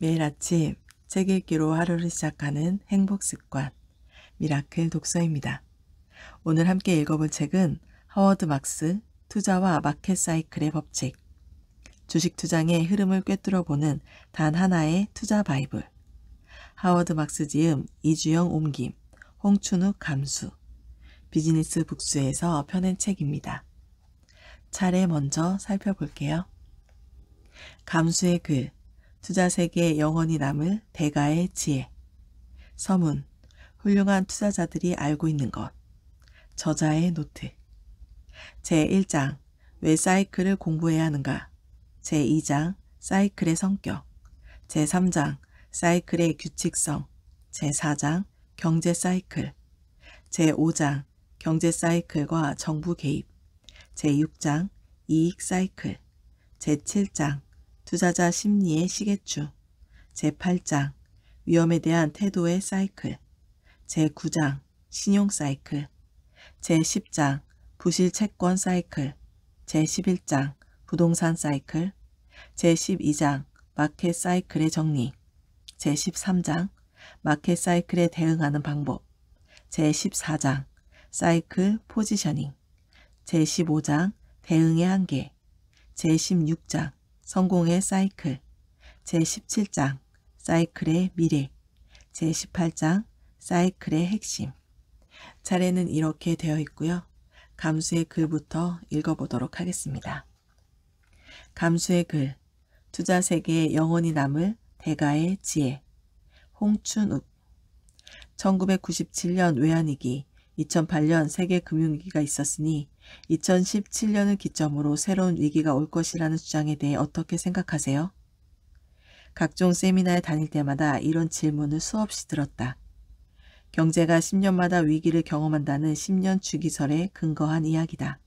매일 아침 책 읽기로 하루를 시작하는 행복 습관 미라클 독서입니다. 오늘 함께 읽어볼 책은 하워드 막스 투자와 마켓 사이클의 법칙 주식 투장의 흐름을 꿰뚫어 보는 단 하나의 투자 바이블 하워드 막스 지음 이주영 옮김 홍춘욱 감수 비즈니스 북스에서 펴낸 책입니다. 차례 먼저 살펴볼게요. 감수의 글 투자세계에 영원히 남을 대가의 지혜. 서문, 훌륭한 투자자들이 알고 있는 것. 저자의 노트. 제1장, 왜 사이클을 공부해야 하는가? 제2장, 사이클의 성격. 제3장, 사이클의 규칙성. 제4장, 경제 사이클. 제5장, 경제 사이클과 정부 개입. 제6장, 이익 사이클. 제7장, 투자자 심리의 시계추 제8장 위험에 대한 태도의 사이클 제9장 신용 사이클 제10장 부실 채권 사이클 제11장 부동산 사이클 제12장 마켓 사이클의 정리 제13장 마켓 사이클에 대응하는 방법 제14장 사이클 포지셔닝 제15장 대응의 한계 제16장 성공의 사이클 제17장 사이클의 미래 제18장 사이클의 핵심 차례는 이렇게 되어 있고요. 감수의 글부터 읽어보도록 하겠습니다. 감수의 글 투자 세계에 영원히 남을 대가의 지혜 홍춘욱 1997년 외환위기 2008년 세계 금융위기가 있었으니 2017년을 기점으로 새로운 위기가 올 것이라는 주장에 대해 어떻게 생각하세요? 각종 세미나에 다닐 때마다 이런 질문을 수없이 들었다. 경제가 10년마다 위기를 경험한다는 10년 주기설에 근거한 이야기다.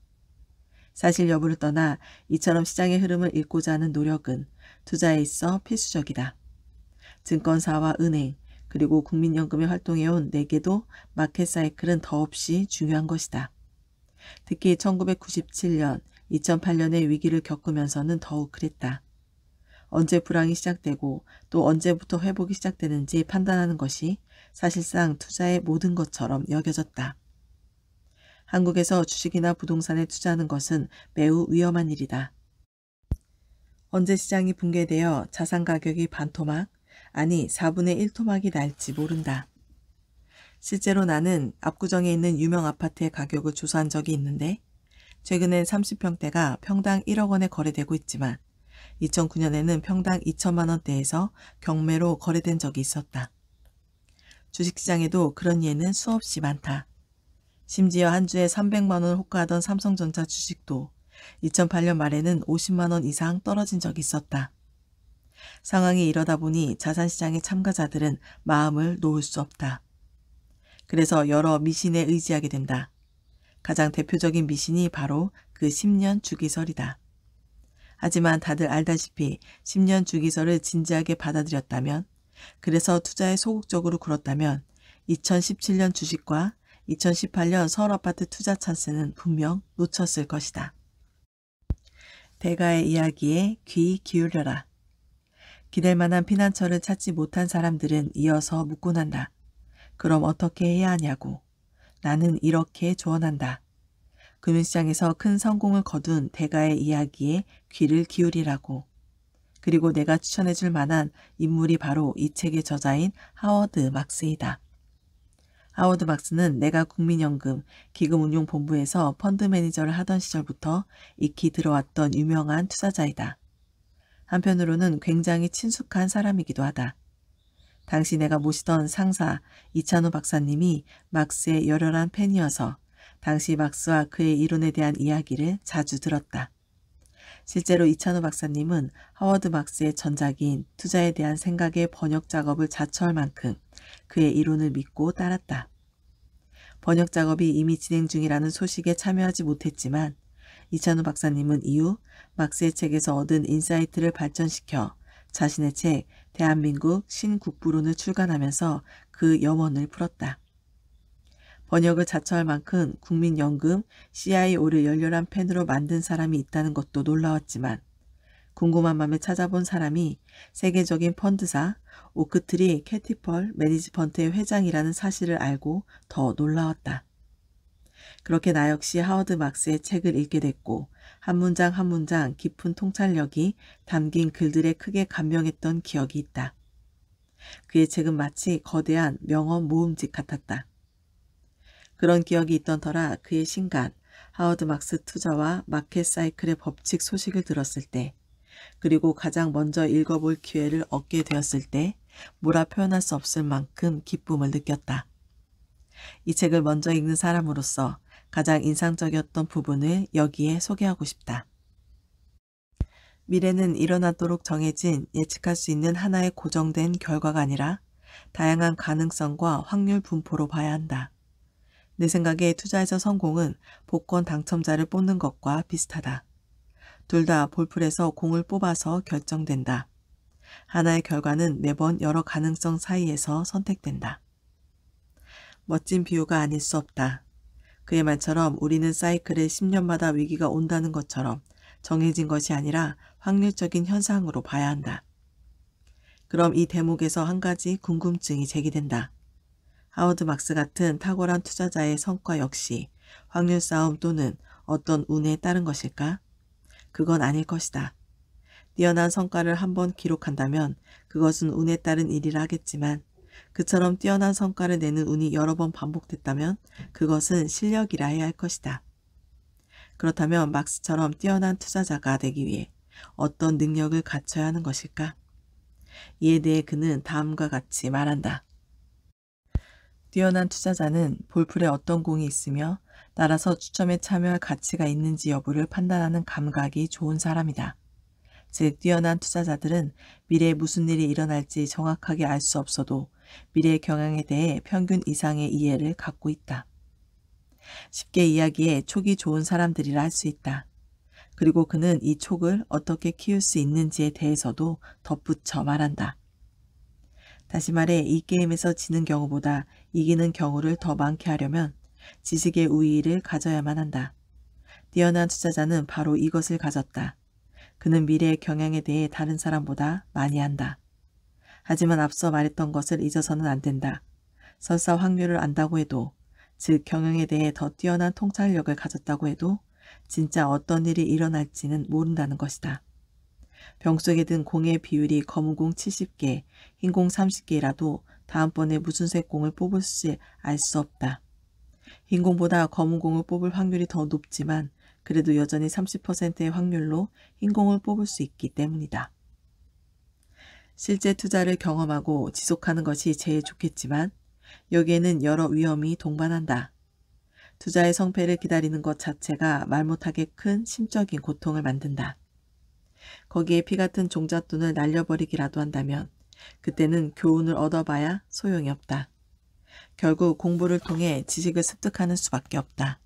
사실 여부를 떠나 이처럼 시장의 흐름을 읽고자 하는 노력은 투자에 있어 필수적이다. 증권사와 은행, 그리고 국민연금이 활동해온 4개도 마켓 사이클은 더없이 중요한 것이다. 특히 1997년, 2008년의 위기를 겪으면서는 더욱 그랬다. 언제 불황이 시작되고 또 언제부터 회복이 시작되는지 판단하는 것이 사실상 투자의 모든 것처럼 여겨졌다. 한국에서 주식이나 부동산에 투자하는 것은 매우 위험한 일이다. 언제 시장이 붕괴되어 자산 가격이 반토막, 아니 4분의 1토막이 날지 모른다. 실제로 나는 압구정에 있는 유명 아파트의 가격을 조사한 적이 있는데 최근엔 30평대가 평당 1억 원에 거래되고 있지만 2009년에는 평당 2천만 원대에서 경매로 거래된 적이 있었다. 주식시장에도 그런 예는 수없이 많다. 심지어 한 주에 300만 원 호가하던 삼성전자 주식도 2008년 말에는 50만 원 이상 떨어진 적이 있었다. 상황이 이러다 보니 자산시장의 참가자들은 마음을 놓을 수 없다. 그래서 여러 미신에 의지하게 된다. 가장 대표적인 미신이 바로 그 10년 주기설이다. 하지만 다들 알다시피 10년 주기설을 진지하게 받아들였다면, 그래서 투자에 소극적으로 굴었다면 2017년 주식과 2018년 서울 아파트 투자 찬스는 분명 놓쳤을 것이다. 대가의 이야기에 귀 기울여라. 기댈 만한 피난처를 찾지 못한 사람들은 이어서 묻고 난다. 그럼 어떻게 해야 하냐고. 나는 이렇게 조언한다. 금융시장에서 큰 성공을 거둔 대가의 이야기에 귀를 기울이라고. 그리고 내가 추천해줄 만한 인물이 바로 이 책의 저자인 하워드 막스이다. 하워드 막스는 내가 국민연금 기금운용본부에서 펀드 매니저를 하던 시절부터 익히 들어왔던 유명한 투자자이다. 한편으로는 굉장히 친숙한 사람이기도 하다. 당시 내가 모시던 상사 이찬호 박사님이 막스의 열렬한 팬이어서 당시 막스와 그의 이론에 대한 이야기를 자주 들었다. 실제로 이찬호 박사님은 하워드 막스의 전작인 투자에 대한 생각의 번역 작업을 자처할 만큼 그의 이론을 믿고 따랐다. 번역 작업이 이미 진행 중이라는 소식에 참여하지 못했지만 이찬우 박사님은 이후 막스의 책에서 얻은 인사이트를 발전시켜 자신의 책 대한민국 신국부론을 출간하면서 그 염원을 풀었다. 번역을 자처할 만큼 국민연금 CIO를 열렬한 팬으로 만든 사람이 있다는 것도 놀라웠지만 궁금한 마음에 찾아본 사람이 세계적인 펀드사 오크트리 캐티펄 매니지펀트의 회장이라는 사실을 알고 더 놀라웠다. 그렇게 나 역시 하워드 막스의 책을 읽게 됐고 한 문장 한 문장 깊은 통찰력이 담긴 글들에 크게 감명했던 기억이 있다. 그의 책은 마치 거대한 명언 모음집 같았다. 그런 기억이 있던 터라 그의 신간 하워드 막스 투자와 마켓 사이클의 법칙 소식을 들었을 때 그리고 가장 먼저 읽어볼 기회를 얻게 되었을 때 뭐라 표현할 수 없을 만큼 기쁨을 느꼈다. 이 책을 먼저 읽는 사람으로서 가장 인상적이었던 부분을 여기에 소개하고 싶다. 미래는 일어나도록 정해진 예측할 수 있는 하나의 고정된 결과가 아니라 다양한 가능성과 확률 분포로 봐야 한다. 내 생각에 투자에서 성공은 복권 당첨자를 뽑는 것과 비슷하다. 둘 다 볼풀에서 공을 뽑아서 결정된다. 하나의 결과는 매번 여러 가능성 사이에서 선택된다. 멋진 비유가 아닐 수 없다. 그의 말처럼 우리는 사이클에 10년마다 위기가 온다는 것처럼 정해진 것이 아니라 확률적인 현상으로 봐야 한다. 그럼 이 대목에서 한 가지 궁금증이 제기된다. 하워드 막스 같은 탁월한 투자자의 성과 역시 확률 싸움 또는 어떤 운에 따른 것일까? 그건 아닐 것이다. 뛰어난 성과를 한 번 기록한다면 그것은 운에 따른 일이라 하겠지만 그처럼 뛰어난 성과를 내는 운이 여러 번 반복됐다면 그것은 실력이라 해야 할 것이다. 그렇다면 막스처럼 뛰어난 투자자가 되기 위해 어떤 능력을 갖춰야 하는 것일까? 이에 대해 그는 다음과 같이 말한다. 뛰어난 투자자는 볼풀에 어떤 공이 있으며 따라서 추첨에 참여할 가치가 있는지 여부를 판단하는 감각이 좋은 사람이다. 즉, 뛰어난 투자자들은 미래에 무슨 일이 일어날지 정확하게 알 수 없어도 미래 경향에 대해 평균 이상의 이해를 갖고 있다. 쉽게 이야기해 촉이 좋은 사람들이라 할 수 있다. 그리고 그는 이 촉을 어떻게 키울 수 있는지에 대해서도 덧붙여 말한다. 다시 말해 이 게임에서 지는 경우보다 이기는 경우를 더 많게 하려면 지식의 우위를 가져야만 한다. 뛰어난 투자자는 바로 이것을 가졌다. 그는 미래의 경향에 대해 다른 사람보다 많이 한다. 하지만 앞서 말했던 것을 잊어서는 안 된다. 설사 확률을 안다고 해도, 즉 경영에 대해 더 뛰어난 통찰력을 가졌다고 해도 진짜 어떤 일이 일어날지는 모른다는 것이다. 병속에 든 공의 비율이 검은 공 70개, 흰 공 30개라도 다음번에 무슨 색 공을 뽑을지 알 수 없다. 흰 공보다 검은 공을 뽑을 확률이 더 높지만 그래도 여전히 30%의 확률로 흰 공을 뽑을 수 있기 때문이다. 실제 투자를 경험하고 지속하는 것이 제일 좋겠지만 여기에는 여러 위험이 동반한다. 투자의 성패를 기다리는 것 자체가 말 못하게 큰 심적인 고통을 만든다. 거기에 피 같은 종잣돈을 날려버리기라도 한다면 그때는 교훈을 얻어봐야 소용이 없다. 결국 공부를 통해 지식을 습득하는 수밖에 없다.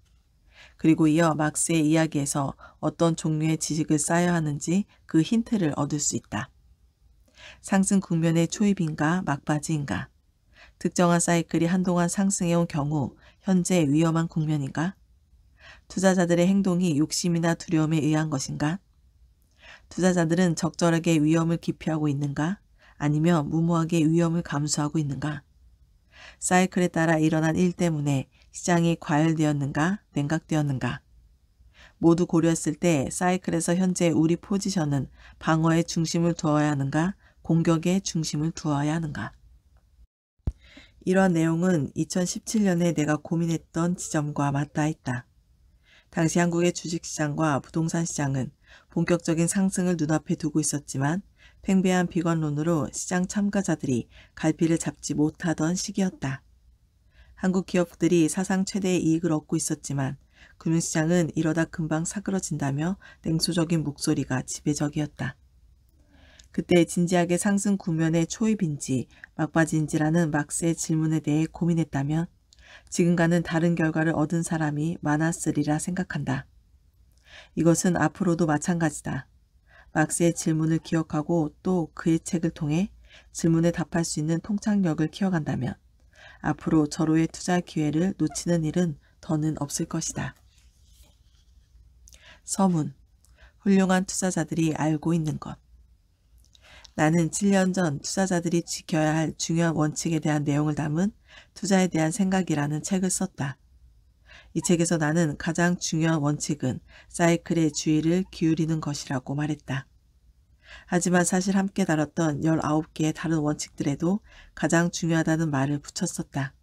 그리고 이어 막스의 이야기에서 어떤 종류의 지식을 쌓여야 하는지 그 힌트를 얻을 수 있다. 상승 국면의 초입인가 막바지인가 특정한 사이클이 한동안 상승해온 경우 현재 위험한 국면인가? 투자자들의 행동이 욕심이나 두려움에 의한 것인가? 투자자들은 적절하게 위험을 기피하고 있는가? 아니면 무모하게 위험을 감수하고 있는가? 사이클에 따라 일어난 일 때문에 시장이 과열되었는가? 냉각되었는가? 모두 고려했을 때 사이클에서 현재 우리 포지션은 방어에 중심을 두어야 하는가? 공격에 중심을 두어야 하는가. 이러한 내용은 2017년에 내가 고민했던 지점과 맞닿아 있다. 당시 한국의 주식시장과 부동산 시장은 본격적인 상승을 눈앞에 두고 있었지만 팽배한 비관론으로 시장 참가자들이 갈피를 잡지 못하던 시기였다. 한국 기업들이 사상 최대의 이익을 얻고 있었지만 금융시장은 이러다 금방 사그러진다며 냉소적인 목소리가 지배적이었다. 그때 진지하게 상승 국면의 초입인지 막바지인지라는 막스의 질문에 대해 고민했다면 지금과는 다른 결과를 얻은 사람이 많았으리라 생각한다. 이것은 앞으로도 마찬가지다. 막스의 질문을 기억하고 또 그의 책을 통해 질문에 답할 수 있는 통찰력을 키워간다면 앞으로 저로의 투자 기회를 놓치는 일은 더는 없을 것이다. 서문. 훌륭한 투자자들이 알고 있는 것. 나는 7년 전 투자자들이 지켜야 할 중요한 원칙에 대한 내용을 담은 투자에 대한 생각이라는 책을 썼다. 이 책에서 나는 가장 중요한 원칙은 사이클의 주의를 기울이는 것이라고 말했다. 하지만 사실 함께 다뤘던 19개의 다른 원칙들에도 가장 중요하다는 말을 붙였었다.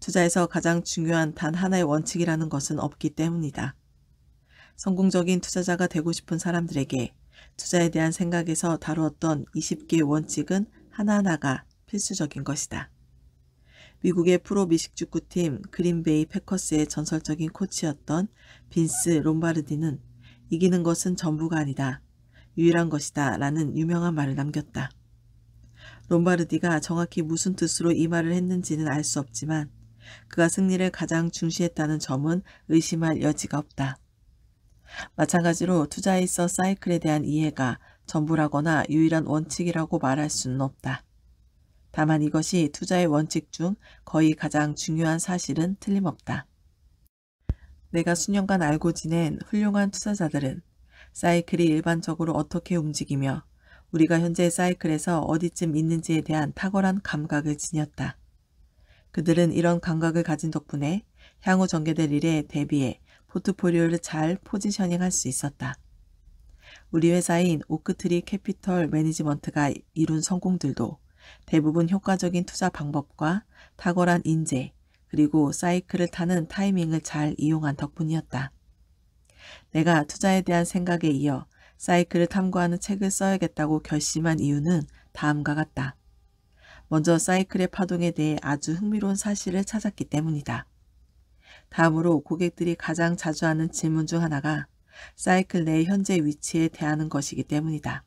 투자에서 가장 중요한 단 하나의 원칙이라는 것은 없기 때문이다. 성공적인 투자자가 되고 싶은 사람들에게 투자에 대한 생각에서 다루었던 20개의 원칙은 하나하나가 필수적인 것이다. 미국의 프로 미식축구팀 그린베이 패커스의 전설적인 코치였던 빈스 롬바르디는 이기는 것은 전부가 아니다. 유일한 것이다. 라는 유명한 말을 남겼다. 롬바르디가 정확히 무슨 뜻으로 이 말을 했는지는 알 수 없지만 그가 승리를 가장 중시했다는 점은 의심할 여지가 없다. 마찬가지로 투자에 있어 사이클에 대한 이해가 전부라거나 유일한 원칙이라고 말할 수는 없다. 다만 이것이 투자의 원칙 중 거의 가장 중요한 사실은 틀림없다. 내가 수년간 알고 지낸 훌륭한 투자자들은 사이클이 일반적으로 어떻게 움직이며 우리가 현재 사이클에서 어디쯤 있는지에 대한 탁월한 감각을 지녔다. 그들은 이런 감각을 가진 덕분에 향후 전개될 일에 대비해 포트폴리오를 잘 포지셔닝할 수 있었다. 우리 회사인 오크트리 캐피털 매니지먼트가 이룬 성공들도 대부분 효과적인 투자 방법과 탁월한 인재, 그리고 사이클을 타는 타이밍을 잘 이용한 덕분이었다. 내가 투자에 대한 생각에 이어 사이클을 탐구하는 책을 써야겠다고 결심한 이유는 다음과 같다. 먼저 사이클의 파동에 대해 아주 흥미로운 사실을 찾았기 때문이다. 다음으로 고객들이 가장 자주 하는 질문 중 하나가 사이클 내 현재 위치에 대하는 것이기 때문이다.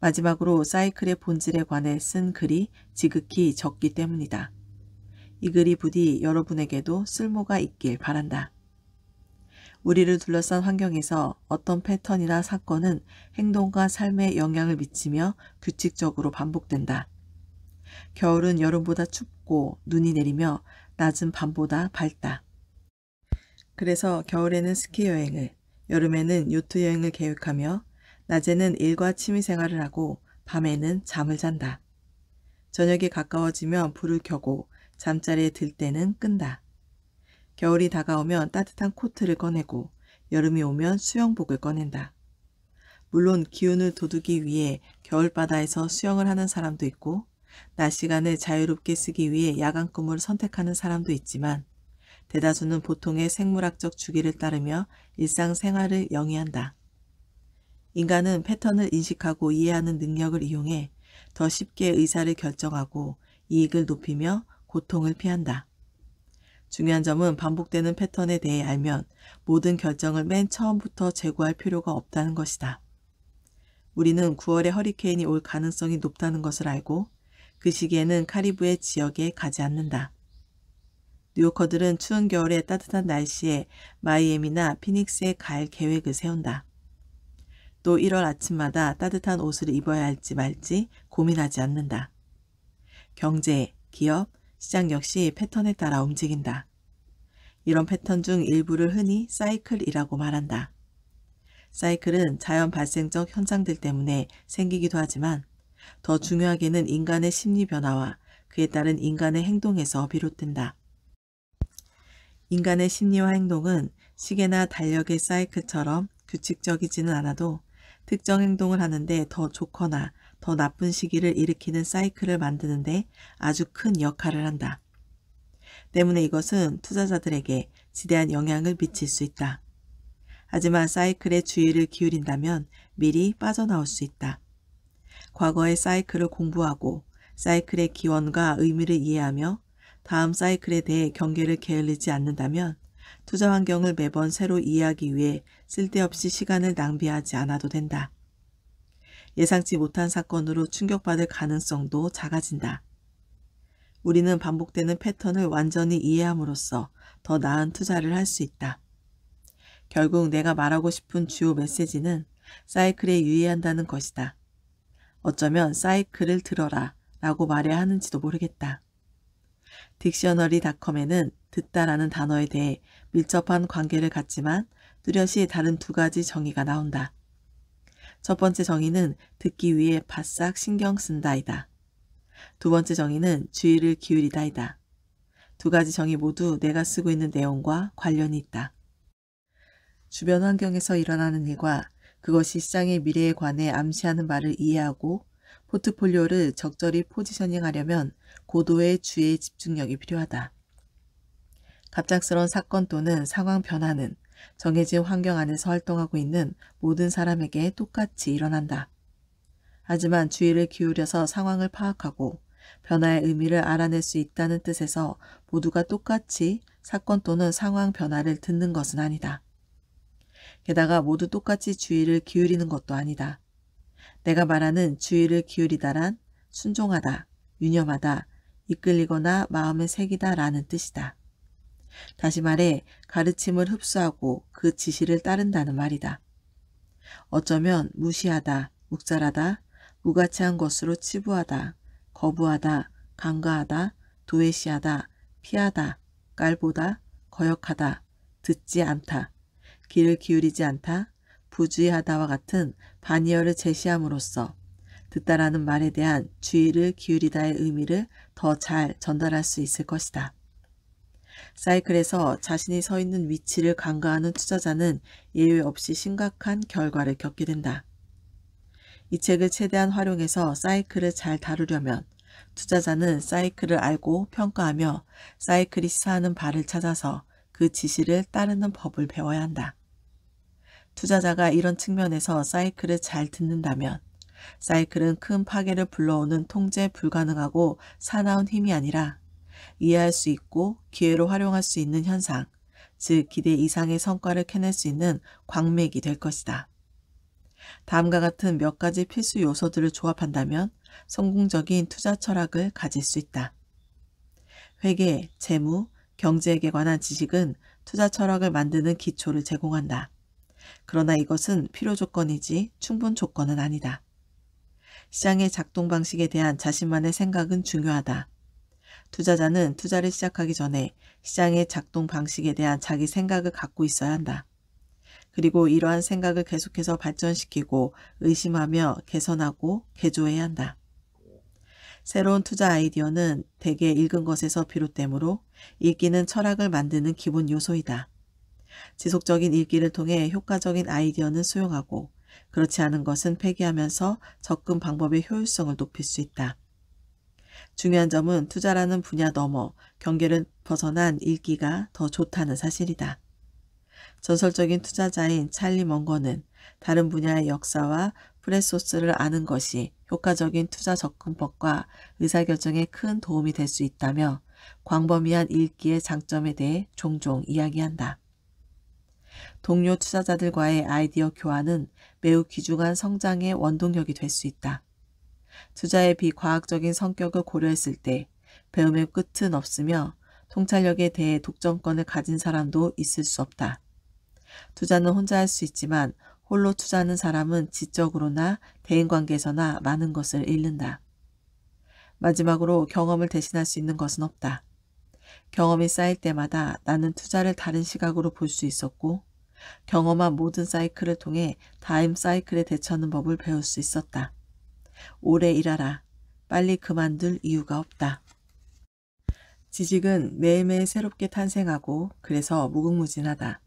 마지막으로 사이클의 본질에 관해 쓴 글이 지극히 적기 때문이다. 이 글이 부디 여러분에게도 쓸모가 있길 바란다. 우리를 둘러싼 환경에서 어떤 패턴이나 사건은 행동과 삶에 영향을 미치며 규칙적으로 반복된다. 겨울은 여름보다 춥고 눈이 내리며 낮은 밤보다 밝다. 그래서 겨울에는 스키 여행을, 여름에는 요트 여행을 계획하며 낮에는 일과 취미 생활을 하고 밤에는 잠을 잔다. 저녁이 가까워지면 불을 켜고 잠자리에 들 때는 끈다. 겨울이 다가오면 따뜻한 코트를 꺼내고 여름이 오면 수영복을 꺼낸다. 물론 기운을 돋우기 위해 겨울바다에서 수영을 하는 사람도 있고 낮 시간을 자유롭게 쓰기 위해 야간 꿈을 선택하는 사람도 있지만 대다수는 보통의 생물학적 주기를 따르며 일상생활을 영위한다. 인간은 패턴을 인식하고 이해하는 능력을 이용해 더 쉽게 의사를 결정하고 이익을 높이며 고통을 피한다. 중요한 점은 반복되는 패턴에 대해 알면 모든 결정을 맨 처음부터 재고할 필요가 없다는 것이다. 우리는 9월에 허리케인이 올 가능성이 높다는 것을 알고 그 시기에는 카리브의 지역에 가지 않는다. 뉴요커들은 추운 겨울에 따뜻한 날씨에 마이애미나 피닉스에 갈 계획을 세운다. 또 1월 아침마다 따뜻한 옷을 입어야 할지 말지 고민하지 않는다. 경제, 기업, 시장 역시 패턴에 따라 움직인다. 이런 패턴 중 일부를 흔히 사이클이라고 말한다. 사이클은 자연 발생적 현상들 때문에 생기기도 하지만 더 중요하게는 인간의 심리 변화와 그에 따른 인간의 행동에서 비롯된다. 인간의 심리와 행동은 시계나 달력의 사이클처럼 규칙적이지는 않아도 특정 행동을 하는데 더 좋거나 더 나쁜 시기를 일으키는 사이클을 만드는데 아주 큰 역할을 한다. 때문에 이것은 투자자들에게 지대한 영향을 미칠 수 있다. 하지만 사이클에 주의를 기울인다면 미리 빠져나올 수 있다. 과거의 사이클을 공부하고 사이클의 기원과 의미를 이해하며 다음 사이클에 대해 경계를 게을리지 않는다면 투자 환경을 매번 새로 이해하기 위해 쓸데없이 시간을 낭비하지 않아도 된다. 예상치 못한 사건으로 충격받을 가능성도 작아진다. 우리는 반복되는 패턴을 완전히 이해함으로써 더 나은 투자를 할 수 있다. 결국 내가 말하고 싶은 주요 메시지는 사이클에 유의한다는 것이다. 어쩌면 사이클을 들어라 라고 말해야 하는지도 모르겠다. 딕셔너리닷컴에는 듣다라는 단어에 대해 밀접한 관계를 갖지만 뚜렷이 다른 두 가지 정의가 나온다. 첫 번째 정의는 듣기 위해 바싹 신경 쓴다이다. 두 번째 정의는 주의를 기울이다이다. 두 가지 정의 모두 내가 쓰고 있는 내용과 관련이 있다. 주변 환경에서 일어나는 일과 그것이 시장의 미래에 관해 암시하는 말을 이해하고 포트폴리오를 적절히 포지셔닝하려면 고도의 주의 집중력이 필요하다. 갑작스러운 사건 또는 상황 변화는 정해진 환경 안에서 활동하고 있는 모든 사람에게 똑같이 일어난다. 하지만 주의를 기울여서 상황을 파악하고 변화의 의미를 알아낼 수 있다는 뜻에서 모두가 똑같이 사건 또는 상황 변화를 듣는 것은 아니다. 게다가 모두 똑같이 주의를 기울이는 것도 아니다. 내가 말하는 주의를 기울이다란 순종하다, 유념하다, 이끌리거나 마음의 새기다라는 뜻이다. 다시 말해 가르침을 흡수하고 그 지시를 따른다는 말이다. 어쩌면 무시하다, 묵살하다, 무가치한 것으로 치부하다, 거부하다, 간과하다, 도외시하다, 피하다, 깔보다, 거역하다, 듣지 않다, 귀를 기울이지 않다, 부주의하다와 같은 반의어를 제시함으로써 듣다라는 말에 대한 주의를 기울이다의 의미를 더 잘 전달할 수 있을 것이다. 사이클에서 자신이 서 있는 위치를 간과하는 투자자는 예외 없이 심각한 결과를 겪게 된다. 이 책을 최대한 활용해서 사이클을 잘 다루려면 투자자는 사이클을 알고 평가하며 사이클이 시사하는 바를 찾아서 그 지시를 따르는 법을 배워야 한다. 투자자가 이런 측면에서 사이클을 잘 듣는다면 사이클은 큰 파괴를 불러오는 통제 불가능하고 사나운 힘이 아니라 이해할 수 있고 기회로 활용할 수 있는 현상, 즉 기대 이상의 성과를 캐낼 수 있는 광맥이 될 것이다. 다음과 같은 몇 가지 필수 요소들을 조합한다면 성공적인 투자 철학을 가질 수 있다. 회계, 재무, 경제에 관한 지식은 투자 철학을 만드는 기초를 제공한다. 그러나 이것은 필요 조건이지 충분 조건은 아니다. 시장의 작동 방식에 대한 자신만의 생각은 중요하다. 투자자는 투자를 시작하기 전에 시장의 작동 방식에 대한 자기 생각을 갖고 있어야 한다. 그리고 이러한 생각을 계속해서 발전시키고 의심하며 개선하고 개조해야 한다. 새로운 투자 아이디어는 대개 읽은 것에서 비롯되므로 읽기는 철학을 만드는 기본 요소이다. 지속적인 읽기를 통해 효과적인 아이디어는 수용하고 그렇지 않은 것은 폐기하면서 접근 방법의 효율성을 높일 수 있다. 중요한 점은 투자라는 분야 넘어 경계를 벗어난 읽기가 더 좋다는 사실이다. 전설적인 투자자인 찰리 먼거는 다른 분야의 역사와 프레소스를 아는 것이 효과적인 투자 접근법과 의사결정에 큰 도움이 될 수 있다며 광범위한 읽기의 장점에 대해 종종 이야기한다. 동료 투자자들과의 아이디어 교환은 매우 귀중한 성장의 원동력이 될 수 있다. 투자의 비과학적인 성격을 고려했을 때 배움의 끝은 없으며 통찰력에 대해 독점권을 가진 사람도 있을 수 없다. 투자는 혼자 할 수 있지만 홀로 투자하는 사람은 지적으로나 대인관계에서나 많은 것을 잃는다. 마지막으로 경험을 대신할 수 있는 것은 없다. 경험이 쌓일 때마다 나는 투자를 다른 시각으로 볼 수 있었고 경험한 모든 사이클을 통해 다임 사이클에 대처하는 법을 배울 수 있었다. 오래 일하라. 빨리 그만둘 이유가 없다. 지식은 매일매일 새롭게 탄생하고 그래서 무궁무진하다.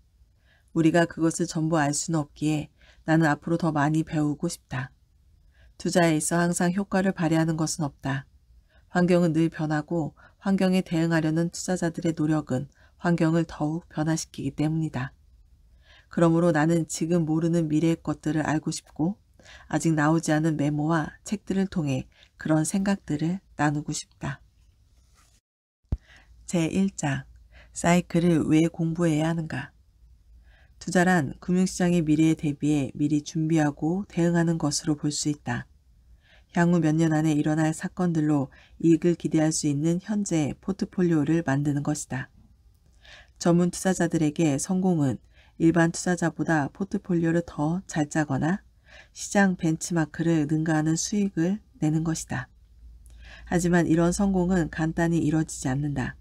우리가 그것을 전부 알 수는 없기에 나는 앞으로 더 많이 배우고 싶다. 투자에 있어 항상 효과를 발휘하는 것은 없다. 환경은 늘 변하고 환경에 대응하려는 투자자들의 노력은 환경을 더욱 변화시키기 때문이다. 그러므로 나는 지금 모르는 미래의 것들을 알고 싶고 아직 나오지 않은 메모와 책들을 통해 그런 생각들을 나누고 싶다. 제1장 사이클을 왜 공부해야 하는가? 투자란 금융시장의 미래에 대비해 미리 준비하고 대응하는 것으로 볼 수 있다. 향후 몇 년 안에 일어날 사건들로 이익을 기대할 수 있는 현재의 포트폴리오를 만드는 것이다. 전문 투자자들에게 성공은 일반 투자자보다 포트폴리오를 더 잘 짜거나 시장 벤치마크를 능가하는 수익을 내는 것이다. 하지만 이런 성공은 간단히 이뤄지지 않는다.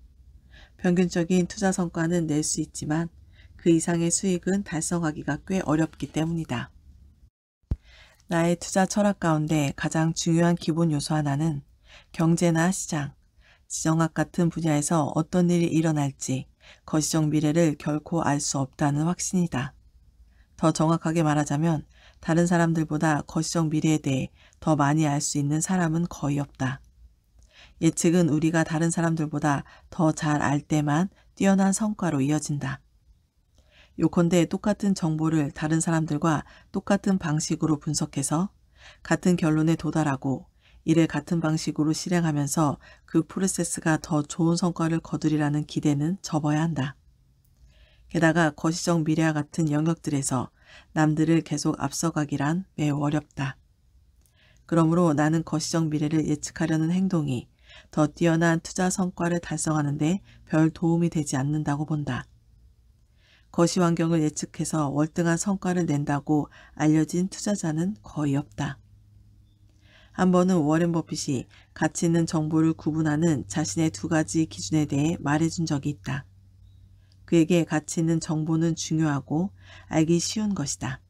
평균적인 투자 성과는 낼 수 있지만 그 이상의 수익은 달성하기가 꽤 어렵기 때문이다. 나의 투자 철학 가운데 가장 중요한 기본 요소 하나는 경제나 시장, 지정학 같은 분야에서 어떤 일이 일어날지 거시적 미래를 결코 알 수 없다는 확신이다. 더 정확하게 말하자면 다른 사람들보다 거시적 미래에 대해 더 많이 알 수 있는 사람은 거의 없다. 예측은 우리가 다른 사람들보다 더 잘 알 때만 뛰어난 성과로 이어진다. 요컨대 똑같은 정보를 다른 사람들과 똑같은 방식으로 분석해서 같은 결론에 도달하고 이를 같은 방식으로 실행하면서 그 프로세스가 더 좋은 성과를 거두리라는 기대는 접어야 한다. 게다가 거시적 미래와 같은 영역들에서 남들을 계속 앞서가기란 매우 어렵다. 그러므로 나는 거시적 미래를 예측하려는 행동이 더 뛰어난 투자 성과를 달성하는데 별 도움이 되지 않는다고 본다. 거시 환경을 예측해서 월등한 성과를 낸다고 알려진 투자자는 거의 없다. 한 번은 워렌 버핏이 가치 있는 정보를 구분하는 자신의 두 가지 기준에 대해 말해준 적이 있다. 그에게 가치 있는 정보는 중요하고 알기 쉬운 것이다.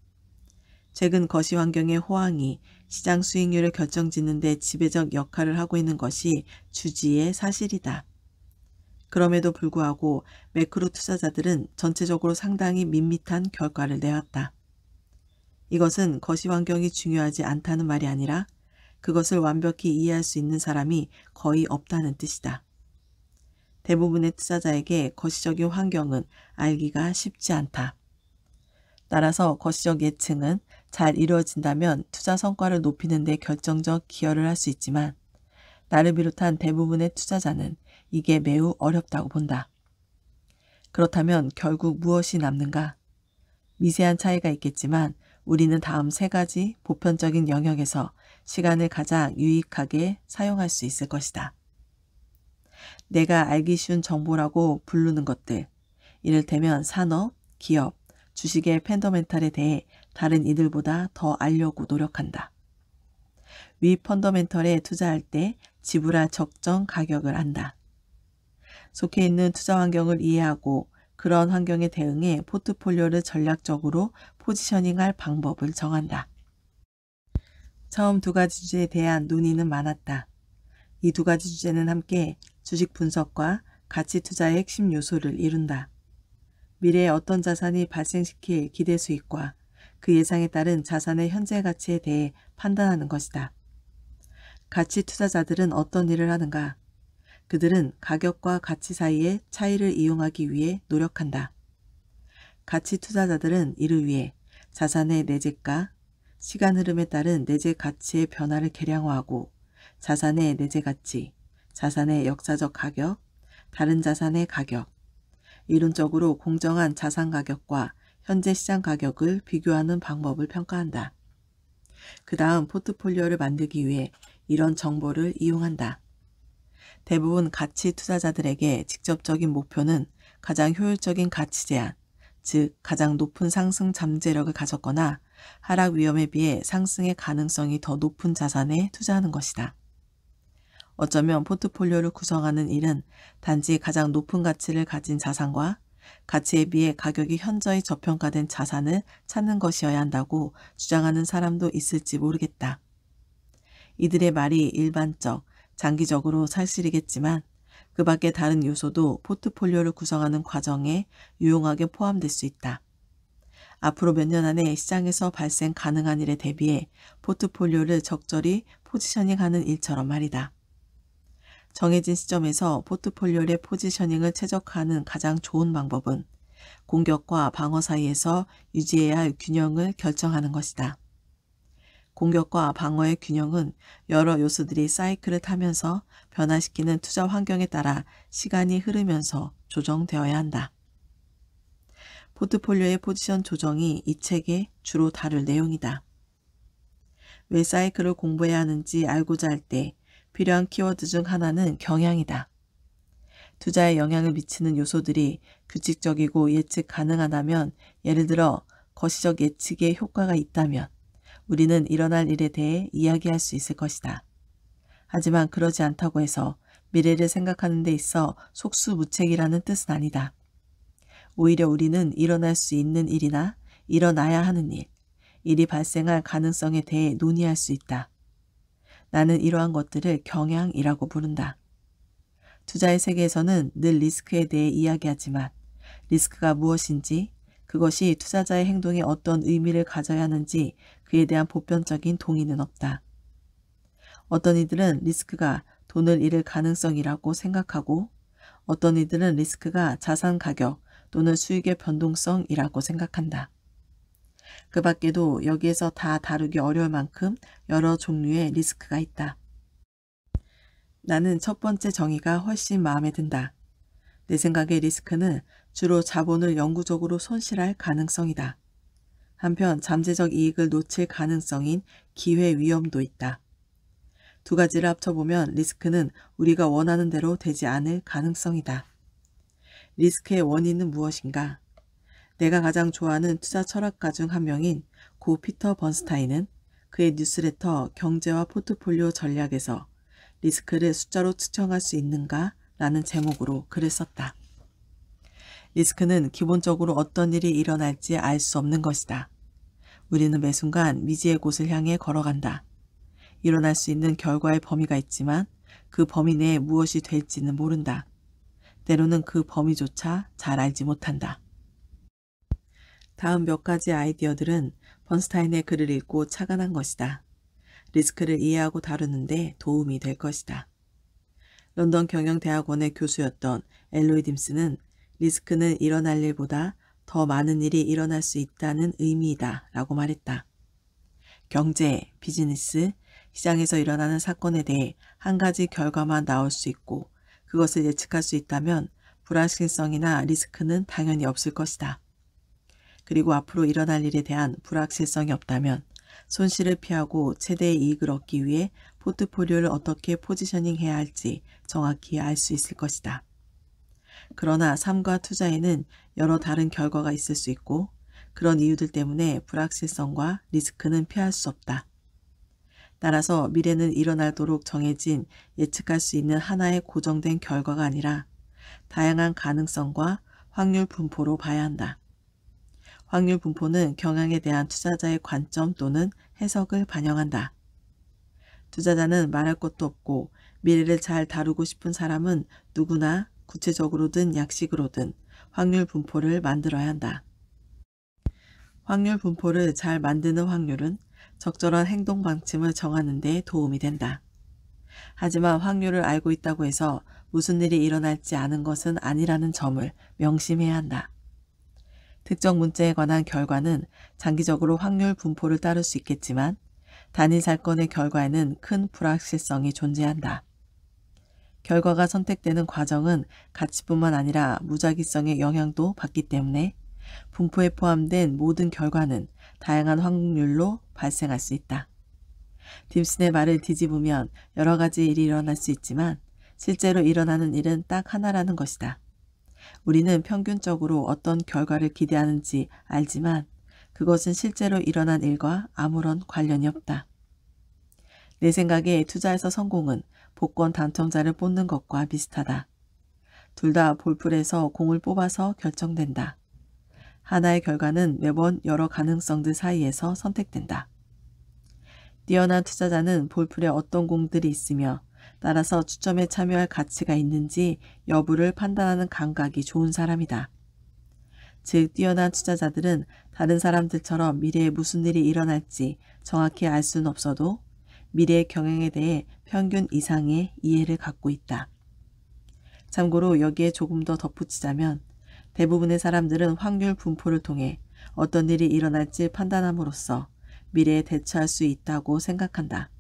최근 거시 환경의 호황이 시장 수익률을 결정짓는 데 지배적 역할을 하고 있는 것이 주지의 사실이다. 그럼에도 불구하고 매크로 투자자들은 전체적으로 상당히 밋밋한 결과를 내왔다. 이것은 거시 환경이 중요하지 않다는 말이 아니라 그것을 완벽히 이해할 수 있는 사람이 거의 없다는 뜻이다. 대부분의 투자자에게 거시적인 환경은 알기가 쉽지 않다. 따라서 거시적 예측은 잘 이루어진다면 투자 성과를 높이는 데 결정적 기여를 할 수 있지만 나를 비롯한 대부분의 투자자는 이게 매우 어렵다고 본다. 그렇다면 결국 무엇이 남는가? 미세한 차이가 있겠지만 우리는 다음 세 가지 보편적인 영역에서 시간을 가장 유익하게 사용할 수 있을 것이다. 내가 알기 쉬운 정보라고 부르는 것들, 이를테면 산업, 기업, 주식의 펀더멘탈에 대해 다른 이들보다 더 알려고 노력한다. 위 펀더멘털에 투자할 때 지불할 적정 가격을 안다. 속해 있는 투자 환경을 이해하고 그런 환경에 대응해 포트폴리오를 전략적으로 포지셔닝할 방법을 정한다. 처음 두 가지 주제에 대한 논의는 많았다. 이 두 가지 주제는 함께 주식 분석과 가치 투자의 핵심 요소를 이룬다. 미래에 어떤 자산이 발생시킬 기대 수익과 그 예상에 따른 자산의 현재 가치에 대해 판단하는 것이다. 가치 투자자들은 어떤 일을 하는가? 그들은 가격과 가치 사이의 차이를 이용하기 위해 노력한다. 가치 투자자들은 이를 위해 자산의 내재가, 시간 흐름에 따른 내재 가치의 변화를 계량화하고 자산의 내재 가치, 자산의 역사적 가격, 다른 자산의 가격, 이론적으로 공정한 자산 가격과 현재 시장 가격을 비교하는 방법을 평가한다. 그 다음 포트폴리오를 만들기 위해 이런 정보를 이용한다. 대부분 가치 투자자들에게 직접적인 목표는 가장 효율적인 가치 제한, 즉 가장 높은 상승 잠재력을 가졌거나 하락 위험에 비해 상승의 가능성이 더 높은 자산에 투자하는 것이다. 어쩌면 포트폴리오를 구성하는 일은 단지 가장 높은 가치를 가진 자산과 가치에 비해 가격이 현저히 저평가된 자산을 찾는 것이어야 한다고 주장하는 사람도 있을지 모르겠다. 이들의 말이 일반적, 장기적으로 사실이겠지만 그 밖의 다른 요소도 포트폴리오를 구성하는 과정에 유용하게 포함될 수 있다. 앞으로 몇 년 안에 시장에서 발생 가능한 일에 대비해 포트폴리오를 적절히 포지셔닝하는 일처럼 말이다. 정해진 시점에서 포트폴리오의 포지셔닝을 최적화하는 가장 좋은 방법은 공격과 방어 사이에서 유지해야 할 균형을 결정하는 것이다. 공격과 방어의 균형은 여러 요소들이 사이클을 타면서 변화시키는 투자 환경에 따라 시간이 흐르면서 조정되어야 한다. 포트폴리오의 포지션 조정이 이 책의 주로 다룰 내용이다. 왜 사이클을 공부해야 하는지 알고자 할 때 필요한 키워드 중 하나는 경향이다. 투자에 영향을 미치는 요소들이 규칙적이고 예측 가능하다면 예를 들어 거시적 예측에 효과가 있다면 우리는 일어날 일에 대해 이야기할 수 있을 것이다. 하지만 그러지 않다고 해서 미래를 생각하는 데 있어 속수무책이라는 뜻은 아니다. 오히려 우리는 일어날 수 있는 일이나 일어나야 하는 일, 일이 발생할 가능성에 대해 논의할 수 있다. 나는 이러한 것들을 경향이라고 부른다. 투자의 세계에서는 늘 리스크에 대해 이야기하지만 리스크가 무엇인지 그것이 투자자의 행동에 어떤 의미를 가져야 하는지 그에 대한 보편적인 동의는 없다. 어떤 이들은 리스크가 돈을 잃을 가능성이라고 생각하고 어떤 이들은 리스크가 자산 가격 또는 수익의 변동성이라고 생각한다. 그 밖에도 여기에서 다 다루기 어려울 만큼 여러 종류의 리스크가 있다. 나는 첫 번째 정의가 훨씬 마음에 든다. 내 생각에 리스크는 주로 자본을 영구적으로 손실할 가능성이다. 한편 잠재적 이익을 놓칠 가능성인 기회 위험도 있다. 두 가지를 합쳐보면 리스크는 우리가 원하는 대로 되지 않을 가능성이다. 리스크의 원인은 무엇인가? 내가 가장 좋아하는 투자 철학가 중 한 명인 고 피터 번스타인은 그의 뉴스레터 경제와 포트폴리오 전략에서 리스크를 숫자로 측정할 수 있는가? 라는 제목으로 글을 썼다. 리스크는 기본적으로 어떤 일이 일어날지 알 수 없는 것이다. 우리는 매 순간 미지의 곳을 향해 걸어간다. 일어날 수 있는 결과의 범위가 있지만 그 범위 내에 무엇이 될지는 모른다. 때로는 그 범위조차 잘 알지 못한다. 다음 몇 가지 아이디어들은 번스타인의 글을 읽고 착안한 것이다. 리스크를 이해하고 다루는데 도움이 될 것이다. 런던 경영대학원의 교수였던 엘로이 딤스는 리스크는 일어날 일보다 더 많은 일이 일어날 수 있다는 의미이다 라고 말했다. 경제, 비즈니스, 시장에서 일어나는 사건에 대해 한 가지 결과만 나올 수 있고 그것을 예측할 수 있다면 불확실성이나 리스크는 당연히 없을 것이다. 그리고 앞으로 일어날 일에 대한 불확실성이 없다면 손실을 피하고 최대의 이익을 얻기 위해 포트폴리오를 어떻게 포지셔닝 해야 할지 정확히 알 수 있을 것이다. 그러나 삶과 투자에는 여러 다른 결과가 있을 수 있고 그런 이유들 때문에 불확실성과 리스크는 피할 수 없다. 따라서 미래는 일어나도록 정해진 예측할 수 있는 하나의 고정된 결과가 아니라 다양한 가능성과 확률 분포로 봐야 한다. 확률 분포는 경향에 대한 투자자의 관점 또는 해석을 반영한다. 투자자는 말할 것도 없고 미래를 잘 다루고 싶은 사람은 누구나 구체적으로든 약식으로든 확률 분포를 만들어야 한다. 확률 분포를 잘 만드는 확률은 적절한 행동 방침을 정하는 데 도움이 된다. 하지만 확률을 알고 있다고 해서 무슨 일이 일어날지 아는 것은 아니라는 점을 명심해야 한다. 특정 문제에 관한 결과는 장기적으로 확률 분포를 따를 수 있겠지만 단일 사건의 결과에는 큰 불확실성이 존재한다. 결과가 선택되는 과정은 가치뿐만 아니라 무작위성의 영향도 받기 때문에 분포에 포함된 모든 결과는 다양한 확률로 발생할 수 있다. 딥슨의 말을 뒤집으면 여러 가지 일이 일어날 수 있지만 실제로 일어나는 일은 딱 하나라는 것이다. 우리는 평균적으로 어떤 결과를 기대하는지 알지만 그것은 실제로 일어난 일과 아무런 관련이 없다. 내 생각에 투자에서 성공은 복권 당첨자를 뽑는 것과 비슷하다. 둘 다 볼풀에서 공을 뽑아서 결정된다. 하나의 결과는 매번 여러 가능성들 사이에서 선택된다. 뛰어난 투자자는 볼풀에 어떤 공들이 있으며 따라서 추점에 참여할 가치가 있는지 여부를 판단하는 감각이 좋은 사람이다. 즉, 뛰어난 투자자들은 다른 사람들처럼 미래에 무슨 일이 일어날지 정확히 알 수는 없어도 미래의 경향에 대해 평균 이상의 이해를 갖고 있다. 참고로 여기에 조금 더 덧붙이자면 대부분의 사람들은 확률 분포를 통해 어떤 일이 일어날지 판단함으로써 미래에 대처할 수 있다고 생각한다.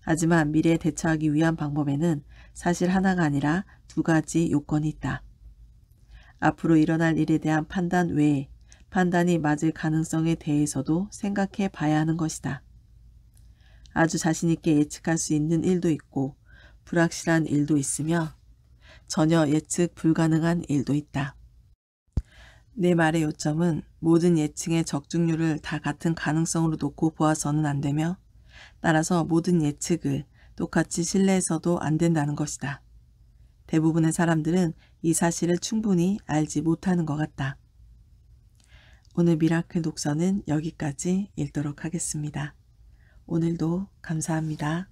하지만 미래에 대처하기 위한 방법에는 사실 하나가 아니라 두 가지 요건이 있다. 앞으로 일어날 일에 대한 판단 외에 판단이 맞을 가능성에 대해서도 생각해 봐야 하는 것이다. 아주 자신있게 예측할 수 있는 일도 있고 불확실한 일도 있으며 전혀 예측 불가능한 일도 있다. 내 말의 요점은 모든 예측의 적중률을 다 같은 가능성으로 놓고 보아서는 안 되며 따라서 모든 예측을 똑같이 신뢰해서도 안 된다는 것이다. 대부분의 사람들은 이 사실을 충분히 알지 못하는 것 같다. 오늘 미라클 독서는 여기까지 읽도록 하겠습니다. 오늘도 감사합니다.